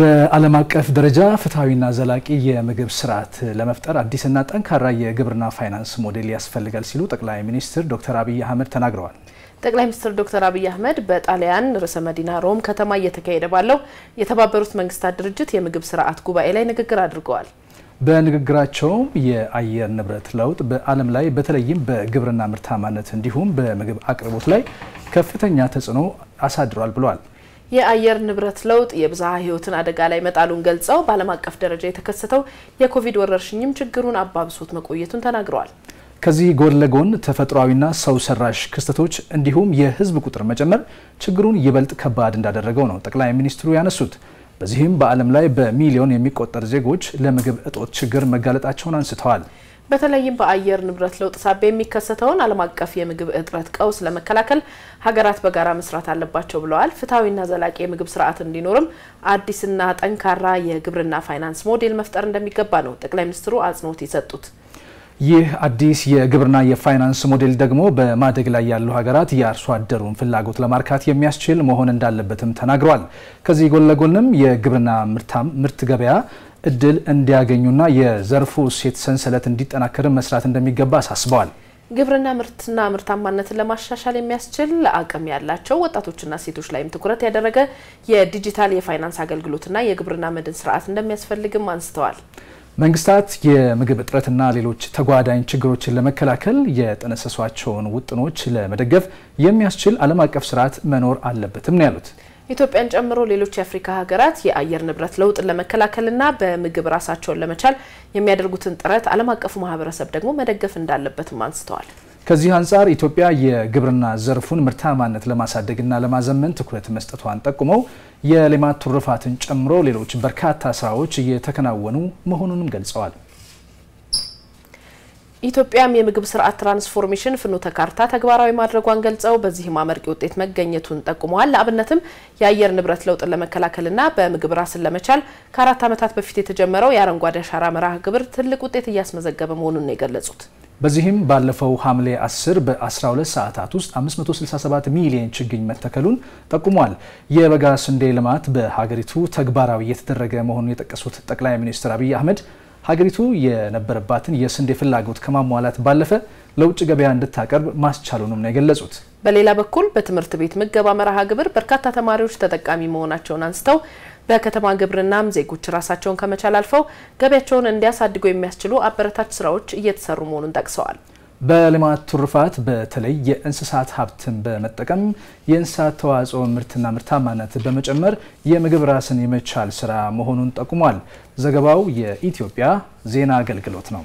በዓለም አቀፍ ደረጃ ፍትሐዊና ዘላቂ የምግብ ስርዓት ለመፍጠር አዲስና ጠንካራ የግብርና ፋይናንስ ሞዴል ያስፈልጋል ሲሉ ጠቅላይ ሚኒስትር ዶክተር አብይ አህመድ ተናግረዋል። ጠቅላይ ሚኒስትር ዶክተር አብይ አህመድ በጣሊያን ርዕሰ መዲና ሮም ከተማ እየተካሄደ ባለው የተባበሩት መንግስታት ድርጅት የምግብ ስርዓት ጉባኤ ላይ ንግግር አድርገዋል። በንግግራቸውም የአየር ንብረት ለውጥ በዓለም ላይ በተለይም በግብርና ምርታማነት እንዲሁም በምግብ አቅርቦት ላይ ከፍተኛ ተጽዕኖ አሳድሯል ብለዋል። የአየር ንብረት ለውጥ የብዝሃ ህይወትን አደጋ ላይ መጣሉን ገልጸው በዓለም አቀፍ ደረጃ የተከሰተው የኮቪድ ወረርሽኝም ችግሩን አባብሶት መቆየቱን ተናግረዋል። ከዚህ ጎን ለጎን ተፈጥሯዊና ሰው ሰራሽ ክስተቶች እንዲሁም የህዝብ ቁጥር መጨመር ችግሩን ይበልጥ ከባድ እንዳደረገው ነው ጠቅላይ ሚኒስትሩ ያነሱት። በዚህም በዓለም ላይ በሚሊዮን የሚቆጠር ዜጎች ለምግብ እጦት ችግር መጋለጣቸውን አንስተዋል። በተለይም በአየር ንብረት ለውጥ ሳቢያ የሚከሰተውን ዓለም አቀፍ የምግብ እጥረት ቀውስ ለመከላከል ሀገራት በጋራ መስራት አለባቸው ብለዋል። ፍትሐዊና ዘላቂ የምግብ ስርዓት እንዲኖርም አዲስና ጠንካራ የግብርና ፋይናንስ ሞዴል መፍጠር እንደሚገባ ነው ጠቅላይ ሚኒስትሩ አጽንኦት የሰጡት። ይህ አዲስ የግብርና የፋይናንስ ሞዴል ደግሞ በማደግ ላይ ያሉ ሀገራት የአርሶ አደሩን ፍላጎት ለማርካት የሚያስችል መሆን እንዳለበትም ተናግሯል። ከዚህ ጎን ለጎንም የግብርና ምርት ገበያ እድል እንዲያገኙና የዘርፉ እሴት ሰንሰለት እንዲጠናከር መስራት እንደሚገባ አሳስበዋል። ግብርና ምርትና ምርታማነትን ለማሻሻል የሚያስችል አቅም ያላቸው ወጣቶችና ሴቶች ላይም ትኩረት ያደረገ የዲጂታል የፋይናንስ አገልግሎትና የግብርና መድን ስርዓት እንደሚያስፈልግም አንስተዋል። መንግስታት የምግብ እጥረትና ሌሎች ተጓዳኝ ችግሮችን ለመከላከል የጠነሰሷቸውን ውጥኖች ለመደገፍ የሚያስችል ዓለም አቀፍ ስርዓት መኖር አለበትም ነው ያሉት። ኢትዮጵያን ጨምሮ ሌሎች የአፍሪካ ሀገራት የአየር ንብረት ለውጥን ለመከላከልና በምግብ ራሳቸውን ለመቻል የሚያደርጉትን ጥረት ዓለም አቀፉ ማህበረሰብ ደግሞ መደገፍ እንዳለበትም አንስተዋል። ከዚህ አንጻር ኢትዮጵያ የግብርና ዘርፉን ምርታማነት ለማሳደግና ለማዘመን ትኩረት መስጠቷን ጠቁመው የሌማት ትሩፋትን ጨምሮ ሌሎች በርካታ ስራዎች እየተከናወኑ መሆኑንም ገልጸዋል። ኢትዮጵያም የምግብ ስርዓት ትራንስፎርሜሽን ፍኖተ ካርታ ተግባራዊ ማድረጓን ገልጸው በዚህም አመርቂ ውጤት መገኘቱን ጠቁመዋል። ለአብነትም የአየር ንብረት ለውጥን ለመከላከልና በምግብ ራስን ለመቻል ከአራት ዓመታት በፊት የተጀመረው የአረንጓዴ አሻራ መርሃ ግብር ትልቅ ውጤት እያስመዘገበ መሆኑን ነው የገለጹት። በዚህም ባለፈው ሐምሌ 10 በ12 ሰዓታት ውስጥ 567 ሚሊዮን ችግኝ መተከሉን ጠቁሟል። የበጋ ስንዴ ልማት በሀገሪቱ ተግባራዊ እየተደረገ መሆኑን የጠቀሱት ጠቅላይ ሚኒስትር አብይ አህመድ ሀገሪቱ የነበረባትን የስንዴ ፍላጎት ከማሟላት ባለፈ ለውጭ ገበያ እንድታቀርብ ማስቻሉንም ነው የገለጹት። በሌላ በኩል በትምህርት ቤት ምገባ መርሃ ግብር በርካታ ተማሪዎች ተጠቃሚ መሆናቸውን አንስተው በከተማ ግብርናም ዜጎች ራሳቸውን ከመቻል አልፈው ገቢያቸውን እንዲያሳድጉ የሚያስችሉ አበረታች ስራዎች እየተሰሩ መሆኑን ጠቅሰዋል። በልማት ትሩፋት በተለይ የእንስሳት ሀብትን በመጠቀም የእንስሳት ተዋጽኦ ምርትና ምርታማነት በመጨመር የምግብ ራስን የመቻል ስራ መሆኑን ጠቁሟል። ዘገባው የኢትዮጵያ ዜና አገልግሎት ነው።